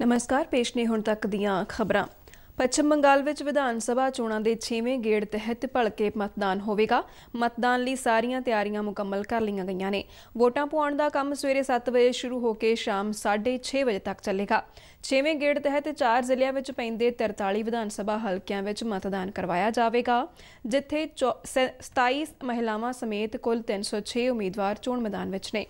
ਨਮਸਕਾਰ ਪੇਸ਼ ਨੇ ਹੁਣ ਤੱਕ ਦੀਆਂ ਖਬਰਾਂ ਪੱਛਮ ਬੰਗਾਲ ਵਿੱਚ ਵਿਧਾਨ ਸਭਾ ਚੋਣਾਂ ਦੇ 6ਵੇਂ ਗੇੜ ਤਹਿਤ ਭਲਕੇ ਮਤਦਾਨ ਹੋਵੇਗਾ ਮਤਦਾਨ ਲਈ ਸਾਰੀਆਂ ਤਿਆਰੀਆਂ ਮੁਕੰਮਲ ਕਰ ਲਈਆਂ ਗਈਆਂ ਨੇ ਵੋਟਾਂ ਪਾਉਣ ਦਾ ਕੰਮ ਸਵੇਰੇ 7 ਵਜੇ ਸ਼ੁਰੂ ਹੋ ਕੇ ਸ਼ਾਮ 6:30 ਵਜੇ ਤੱਕ ਚੱਲੇਗਾ 6ਵੇਂ ਗੇੜ ਤਹਿਤ 4 ਜ਼ਿਲ੍ਹਿਆਂ ਵਿੱਚ ਪੈਂਦੇ 43 ਵਿਧਾਨ ਸਭਾ ਹਲਕਿਆਂ ਵਿੱਚ ਮਤਦਾਨ ਕਰਵਾਇਆ ਜਾਵੇਗਾ ਜਿੱਥੇ 27 ਮਹਿਲਾਵਾਂ ਸਮੇਤ ਕੁੱਲ 306 ਉਮੀਦਵਾਰ ਚੋਣ ਮੈਦਾਨ ਵਿੱਚ ਨੇ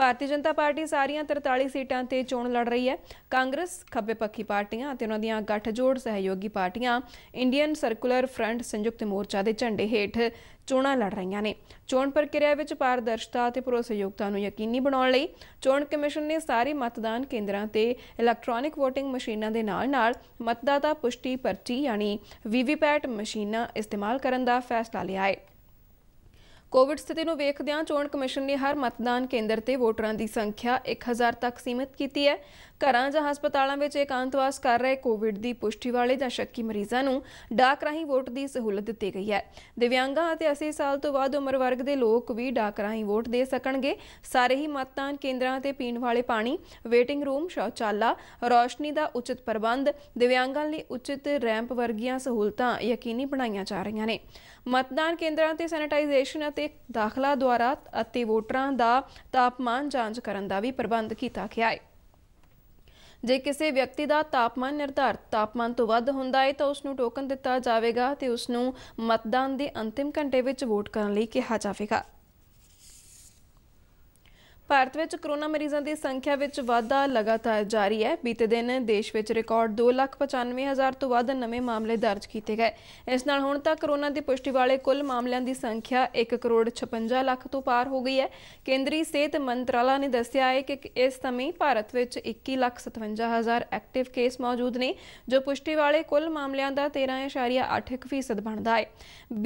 ਭਾਰਤੀ ਜਨਤਾ ਪਾਰਟੀ ਸਾਰੀਆਂ 43 ਸੀਟਾਂ ਤੇ ਚੋਣ ਲੜ ਰਹੀ ਹੈ ਕਾਂਗਰਸ ਖੱਬੇ ਪੱਖੀ ਪਾਰਟੀਆਂ ਅਤੇ ਉਹਨਾਂ ਦੀਆਂ ਗੱਠਜੋੜ ਸਹਿਯੋਗੀ ਪਾਰਟੀਆਂ ਇੰਡੀਅਨ ਸਰਕੂਲਰ ਫਰੰਟ ਸੰਯੁਕਤ ਮੋਰਚਾ ਦੇ ਝੰਡੇ ਹੇਠ ਚੋਣਾਂ ਲੜ ਰਹੀਆਂ ਨੇ ਚੋਣ ਪ੍ਰਕਿਰਿਆ ਵਿੱਚ ਪਾਰਦਰਸ਼ਤਾ ਅਤੇ ਭਰੋਸੇਯੋਗਤਾ ਨੂੰ ਯਕੀਨੀ ਬਣਾਉਣ ਲਈ ਚੋਣ ਕਮਿਸ਼ਨ ਨੇ ਸਾਰੇ ਮਤਦਾਨ ਕੇਂਦਰਾਂ ਤੇ ਇਲੈਕਟ੍ਰੋਨਿਕ VOTING ਮਸ਼ੀਨਾਂ ਦੇ ਨਾਲ-ਨਾਲ ਮਤਦਾਤਾ ਪੁਸ਼ਟੀ ਪਰਚੀ ਯਾਨੀ VVPAT ਮਸ਼ੀਨਾਂ ਇਸਤੇਮਾਲ ਕਰਨ ਦਾ ਫੈਸਲਾ ਲਿਆ ਹੈ ਕੋਵਿਡ ਸਥਿਤੀ ਨੂੰ ਵੇਖਦਿਆਂ ਚੋਣ ਕਮਿਸ਼ਨ ਨੇ ਹਰ ਮਤਦਾਨ ਕੇਂਦਰ ਤੇ ਵੋਟਰਾਂ ਦੀ ਸੰਖਿਆ 1000 ਤੱਕ ਸੀਮਿਤ ਕੀਤੀ ਹੈ ਘਰਾਂ ਜਾਂ ਹਸਪਤਾਲਾਂ ਵਿੱਚ ਇਕਾਂਤਵਾਸ ਕਰ ਰਹੇ ਕੋਵਿਡ ਦੀ ਪੁਸ਼ਟੀ ਵਾਲੇ ਜਾਂ ਸ਼ੱਕੀ ਮਰੀਜ਼ਾਂ ਨੂੰ ਡਾਕ ਰਾਹੀਂ ਵੋਟ ਦੀ ਸਹੂਲਤ ਦਿੱਤੀ ਗਈ ਹੈ ਦਿਵਿਆਂਗਾਂ ਅਤੇ 80 ਸਾਲ ਤੋਂ ਵੱਧ ਉਮਰ ਵਰਗ ਦੇ ਲੋਕ ਵੀ ਡਾਕ ਰਾਹੀਂ ਵੋਟ ਦੇ ਸਕਣਗੇ ਸਾਰੇ ਹੀ ਮਤਦਾਨ ਕੇਂਦਰਾਂ ਤੇ ਪੀਣ ਵਾਲੇ ਪਾਣੀ ਵੇਟਿੰਗ ਰੂਮ ਸ਼ੌਚਾਲਾ ਰੋਸ਼ਨੀ ਦਾ ਉਚਿਤ ਪ੍ਰਬੰਧ ਦਿਵਿਆਂਗਾਂ ਲਈ ਉਚਿਤ ਰੈਂਪ ਵਰਗੀਆਂ ਸਹੂਲਤਾਂ ਯਕੀਨੀ ਬਣਾਈਆਂ ਜਾ ਰਹੀਆਂ ਨੇ ਮਤਦਾਨ ਕੇਂਦਰਾਂ ਤੇ ਸੈਨੀਟਾਈਜ਼ੇਸ਼ਨ ਅਤੇ ਦਾਖਲਾ ਦੁਆਰਾ ਅਤੇ ਵੋਟਰਾਂ ਦਾ ਤਾਪਮਾਨ ਜਾਂਚ ਕਰਨ ਦਾ ਵੀ ਪ੍ਰਬੰਧ ਕੀਤਾ ਗਿਆ ਹੈ ਜੇ ਕਿਸੇ ਵਿਅਕਤੀ ਦਾ ਤਾਪਮਾਨ ਨਿਰਧਾਰਤ ਤਾਪਮਾਨ ਤੋਂ ਵੱਧ ਹੁੰਦਾ ਹੈ ਤਾਂ ਉਸ ਨੂੰ ਟੋਕਨ ਦਿੱਤਾ ਜਾਵੇਗਾ ਤੇ ਉਸ ਨੂੰ ਮਤਦਾਨ ਦੇ ਅੰਤਿਮ ਘੰਟੇ ਵਿੱਚ ਵੋਟ ਕਰਨ ਲਈ ਕਿਹਾ ਜਾਵੇਗਾ ਭਾਰਤ ਵਿੱਚ ਕੋਰੋਨਾ ਮਰੀਜ਼ਾਂ ਦੀ ਸੰਖਿਆ ਵਿੱਚ ਵਾਧਾ ਲਗਾਤਾਰ ਜਾਰੀ ਹੈ ਬੀਤੇ ਦਿਨ ਦੇਸ਼ ਵਿੱਚ ਰਿਕਾਰਡ 2,95,000 ਤੋਂ ਵੱਧ ਨਵੇਂ ਮਾਮਲੇ ਦਰਜ ਕੀਤੇ ਗਏ ਇਸ ਨਾਲ ਹੁਣ ਤੱਕ ਕੋਰੋਨਾ ਦੀ ਪੁਸ਼ਟੀ ਵਾਲੇ ਕੁੱਲ ਮਾਮਲਿਆਂ ਦੀ ਸੰਖਿਆ 1 ਕਰੋੜ 56 ਲੱਖ ਤੋਂ ਪਾਰ ਹੋ ਗਈ ਹੈ ਕੇਂਦਰੀ ਸਿਹਤ ਮੰਤਰਾਲਾ ਨੇ ਦੱਸਿਆ ਹੈ ਕਿ ਇਸ ਸਮੇਂ ਭਾਰਤ ਵਿੱਚ 21,57,000 ਐਕਟਿਵ ਕੇਸ ਮੌਜੂਦ ਨੇ ਜੋ ਪੁਸ਼ਟੀ ਵਾਲੇ ਕੁੱਲ ਮਾਮਲਿਆਂ ਦਾ 13.8% ਬਣਦਾ ਹੈ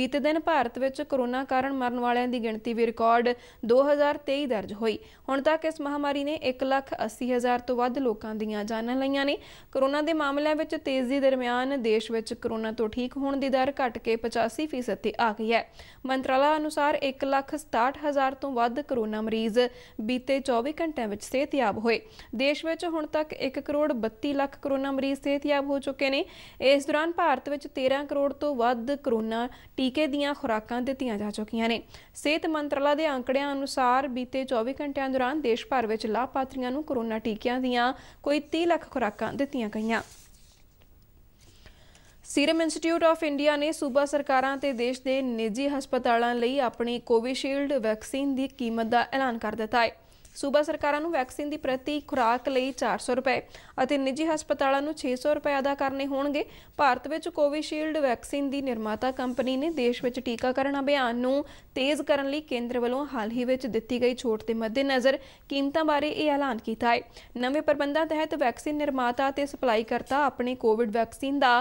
ਬੀਤੇ ਦਿਨ ਭਾਰਤ ਵਿੱਚ ਕੋਰੋਨਾ ਕਾਰਨ ਮਰਨ ਵਾਲਿਆਂ ਦੀ ਗਿਣਤੀ ਵੀ ਰਿਕਾਰਡ 2023 ਦਰਜ ਹੋਈ ਹੁਣ ਤੱਕ ਇਸ ਮਹਾਮਾਰੀ ਨੇ 1,80,000 ਤੋਂ ਵੱਧ ਲੋਕਾਂ ਦੀਆਂ ਜਾਨਾਂ ਲਈਆਂ ਨੇ ਕਰੋਨਾ ਦੇ ਮਾਮਲਿਆਂ ਵਿੱਚ ਤੇਜ਼ੀ ਦਰਮਿਆਨ ਦੇਸ਼ ਵਿੱਚ ਕਰੋਨਾ ਤੋਂ ਠੀਕ ਹੋਣ ਦੀ ਦਰ ਘਟ ਕੇ 85% ਤੇ ਆ ਗਈ ਹੈ ਮੰਤਰਾਲਾ ਅਨੁਸਾਰ 1,67,000 ਤੋਂ ਵੱਧ ਕਰੋਨਾ ਮਰੀਜ਼ ਬੀਤੇ 24 ਘੰਟਿਆਂ ਵਿੱਚ ਸਿਹਤਯਾਬ ਹੋਏ ਦੇਸ਼ ਵਿੱਚ ਹੁਣ ਤੱਕ 1 ਕਰੋੜ 32 ਲੱਖ ਕਰੋਨਾ ਮਰੀਜ਼ ਸਿਹਤਯਾਬ ਹੋ ਚੁੱਕੇ ਨੇ ਇਸ ਦੌਰਾਨ ਭਾਰਤ ਵਿੱਚ 13 ਕਰੋੜ ਤੋਂ ਵੱਧ ਕਰੋਨਾ ਟੀਕੇ ਦੀਆਂ ਖੁਰਾਕਾਂ ਦਿੱਤੀਆਂ ਜਾ ਚੁੱਕੀਆਂ ਨੇ ਸਿਹਤ ਮੰਤਰਾਲਾ ਦੇ ਅੰਕੜਿਆਂ ਅਨੁਸਾਰ ਬੀਤੇ 24 ਘੰਟਿਆਂ ਅਭਿਆਨ ਦੌਰਾਨ ਦੇਸ਼ ਭਰ ਵਿੱਚ ਲਾਭਪਾਤਰੀਆਂ ਨੂੰ ਕੋਰੋਨਾ ਟੀਕਿਆਂ ਦੀਆਂ ਕੋਈ 30 ਲੱਖ ਖੁਰਾਕਾਂ ਦਿੱਤੀਆਂ ਗਈਆਂ ਸੀਰਮ ਇੰਸਟੀਚਿਊਟ ਆਫ ਇੰਡੀਆ ਨੇ ਸੂਬਾ ਸਰਕਾਰਾਂ ਤੇ ਦੇਸ਼ ਦੇ ਨਿੱਜੀ ਹਸਪਤਾਲਾਂ ਲਈ ਆਪਣੀ ਕੋਵਿਸ਼ੀਲਡ ਵੈਕਸੀਨ ਦੀ ਕੀਮਤ ਦਾ ਐਲਾਨ ਕਰ ਦਿੱਤਾ ਹੈ ਸੂਬਾ ਸਰਕਾਰਾਂ ਨੂੰ ਵੈਕਸੀਨ ਦੀ ਪ੍ਰਤੀ ਖੁਰਾਕ ਲਈ 400 ਰੁਪਏ ਅਤੇ ਨਿੱਜੀ ਹਸਪਤਾਲਾਂ ਨੂੰ 600 ਰੁਪਏ ਅਦਾ ਕਰਨੇ ਹੋਣਗੇ ਭਾਰਤ ਵਿੱਚ ਕੋਵਿਸ਼ੀਲਡ ਵੈਕਸੀਨ ਦੀ ਨਿਰਮਾਤਾ ਕੰਪਨੀ ਨੇ ਦੇਸ਼ ਵਿੱਚ ਟੀਕਾਕਰਨ ਅਭਿਆਨ ਨੂੰ ਤੇਜ਼ ਕਰਨ ਲਈ ਕੇਂਦਰ ਵੱਲੋਂ ਹਾਲ ਹੀ ਵਿੱਚ ਦਿੱਤੀ ਗਈ ਛੋਟ ਦੇ ਮੱਦੇਨਜ਼ਰ ਕੀਮਤਾਂ ਬਾਰੇ ਇਹ ਐਲਾਨ ਕੀਤਾ ਹੈ ਨਵੇਂ ਪ੍ਰਬੰਧਾਂ ਤਹਿਤ ਵੈਕਸੀਨ ਨਿਰਮਾਤਾ ਅਤੇ ਕਰਤਾ ਆਪਣੀ ਕੋਵਿਡ ਵੈਕਸੀਨ ਦਾ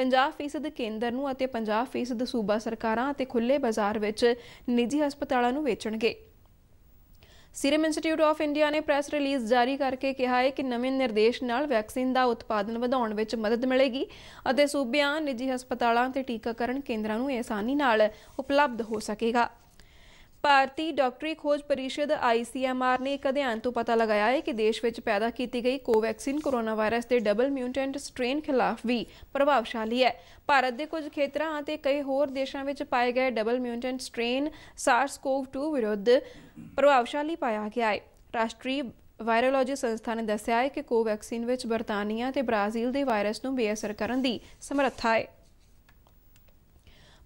50% ਕੇਂਦਰ ਨੂੰ ਅਤੇ 50% ਸੂਬਾ ਸਰਕਾਰਾਂ ਅਤੇ ਖੁੱਲੇ ਬਾਜ਼ਾਰ ਵਿੱਚ ਨਿੱਜੀ ਹਸਪਤਾਲਾਂ ਨੂੰ ਵੇਚਣਗੇ ਸੀਰਮ ਇੰਸਟੀਚਿਊਟ ਆਫ ਇੰਡੀਆ ਨੇ ਪ੍ਰੈਸ ਰਿਲੀਜ਼ ਜਾਰੀ ਕਰਕੇ ਕਿਹਾ ਹੈ ਕਿ ਨਵੇਂ ਨਿਰਦੇਸ਼ ਨਾਲ ਵੈਕਸੀਨ ਦਾ ਉਤਪਾਦਨ ਵਧਾਉਣ ਵਿੱਚ ਮਦਦ ਮਿਲੇਗੀ ਅਤੇ ਸੂਬਿਆਂ ਨਿੱਜੀ ਹਸਪਤਾਲਾਂ ਤੇ ਟੀਕਾਕਰਨ ਕੇਂਦਰਾਂ ਨੂੰ ਆਸਾਨੀ ਨਾਲ ਉਪਲਬਧ ਹੋ ਸਕੇਗਾ ਭਾਰਤੀ ਡਾਕਟਰੀ ਖੋਜ ਪਰਿਸ਼ਦ ICMR ਨੇ ਇੱਕ ਅਧਿਐਨ ਤੋਂ ਪਤਾ ਲਗਾਇਆ ਹੈ ਕਿ ਦੇਸ਼ ਵਿੱਚ ਪੈਦਾ ਕੀਤੀ ਗਈ ਕੋਵੈਕਸਿਨ ਕੋਰੋਨਾ ਵਾਇਰਸ ਦੇ ਡਬਲ ਮਿਊਟੈਂਟ ਸਟ੍ਰੇਨ ਖਿਲਾਫ ਵੀ ਪ੍ਰਭਾਵਸ਼ਾਲੀ ਹੈ ਭਾਰਤ ਦੇ ਕੁਝ ਖੇਤਰਾਂ ਅਤੇ ਕਈ ਹੋਰ ਦੇਸ਼ਾਂ ਵਿੱਚ ਪਾਏ ਗਏ ਡਬਲ ਮਿਊਟੈਂਟ ਸਟ੍ਰੇਨ SARS-CoV-2 ਵਿਰੁੱਧ ਪ੍ਰਭਾਵਸ਼ਾਲੀ ਪਾਇਆ ਗਿਆ ਹੈ ਰਾਸ਼ਟਰੀ ਵਾਇਰੋਲੋਜੀ ਸੰਸਥਾ ਨੇ ਦੱਸਿਆ ਹੈ ਕਿ ਕੋਵੈਕਸਿਨ ਵਿੱਚ ਬਰਤਾਨੀਆ ਤੇ ਬ੍ਰਾਜ਼ੀਲ ਦੇ ਵਾਇਰਸ ਨੂੰ ਬੇਅਸਰ ਕਰਨ ਦੀ ਸਮਰੱਥਾ ਹੈ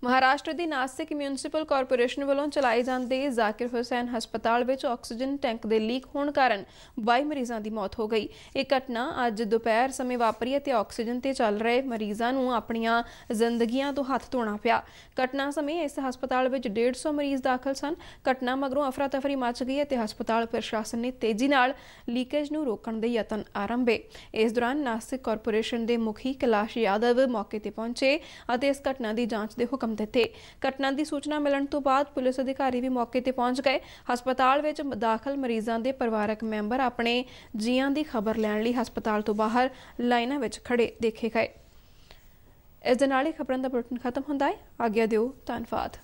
ਮਹਾਰਾਸ਼ਟਰ ਦੀ ਨਾਸਿਕ ਮਿਊਨਿਸਪਲ ਕਾਰਪੋਰੇਸ਼ਨ ਵੱਲੋਂ ਚਲਾਏ ਜਾਂਦੇ ਜ਼ਾਕਿਰ ਹੁਸੈਨ ਹਸਪਤਾਲ ਵਿੱਚ ਆਕਸੀਜਨ ਟੈਂਕ ਦੇ ਲੀਕ ਹੋਣ ਕਾਰਨ 22 ਮਰੀਜ਼ਾਂ ਦੀ ਮੌਤ ਹੋ ਗਈ ਇਹ ਘਟਨਾ ਅੱਜ ਦੁਪਹਿਰ ਸਮੇਂ ਵਾਪਰੀ ਅਤੇ ਆਕਸੀਜਨ ਤੇ ਚੱਲ ਰਹੇ ਮਰੀਜ਼ਾਂ ਨੂੰ ਆਪਣੀਆਂ ਜ਼ਿੰਦਗੀਆਂ ਤੋਂ ਹੱਥ ਧੋਣਾ ਪਿਆ ਘਟਨਾ ਸਮੇਂ ਇਸ ਹਸਪਤਾਲ ਵਿੱਚ 150 ਮਰੀਜ਼ ਦਾਖਲ ਸਨ ਘਟਨਾ ਮਗਰੋਂ ਅਫਰਾ-ਤਫਰੀ ਮਚ ਗਈ ਅਤੇ ਹਸਪਤਾਲ ਪ੍ਰਸ਼ਾਸਨ ਨੇ ਤੇਜ਼ੀ ਨਾਲ ਲੀਕੇਜ ਨੂੰ ਰੋਕਣ ਦੇ ਯਤਨ ਆਰੰਭੇ ਇਸ ਦੌਰਾਨ ਨਾਸਿਕ ਕਾਰਪੋਰੇਸ਼ਨ ਦੇ ਮੁਖੀ ਕਲਾਸ਼ ਯਾਦਵ ਮੌਕੇ ਤੇ ਪਹੁੰਚੇ ਅਤੇ ਇਸ ਘਟਨਾ ਦੀ ਜਾਂਚ ਦੇ ਹੁਕਮ ਹੁਕਮ ਦਿੱਤੇ ਘਟਨਾ ਦੀ ਸੂਚਨਾ ਮਿਲਣ ਤੋਂ ਬਾਅਦ ਪੁਲਿਸ ਅਧਿਕਾਰੀ ਵੀ ਮੌਕੇ ਤੇ ਪਹੁੰਚ ਗਏ ਹਸਪਤਾਲ ਵਿੱਚ ਦਾਖਲ ਮਰੀਜ਼ਾਂ ਦੇ ਪਰਿਵਾਰਕ ਮੈਂਬਰ ਆਪਣੇ ਜੀਆਂ ਦੀ ਖਬਰ ਲੈਣ ਲਈ ਹਸਪਤਾਲ ਤੋਂ ਬਾਹਰ ਲਾਈਨਾਂ ਵਿੱਚ ਖੜੇ ਦੇਖੇ ਗਏ ਇਸ ਦੇ ਨਾਲ ਹੀ ਖਬਰਾਂ ਦਾ ਬੁਲਟਨ ਖਤਮ ਹੁੰਦਾ ਹੈ ਆਗਿਆ ਦਿਓ ਧੰਨਵਾਦ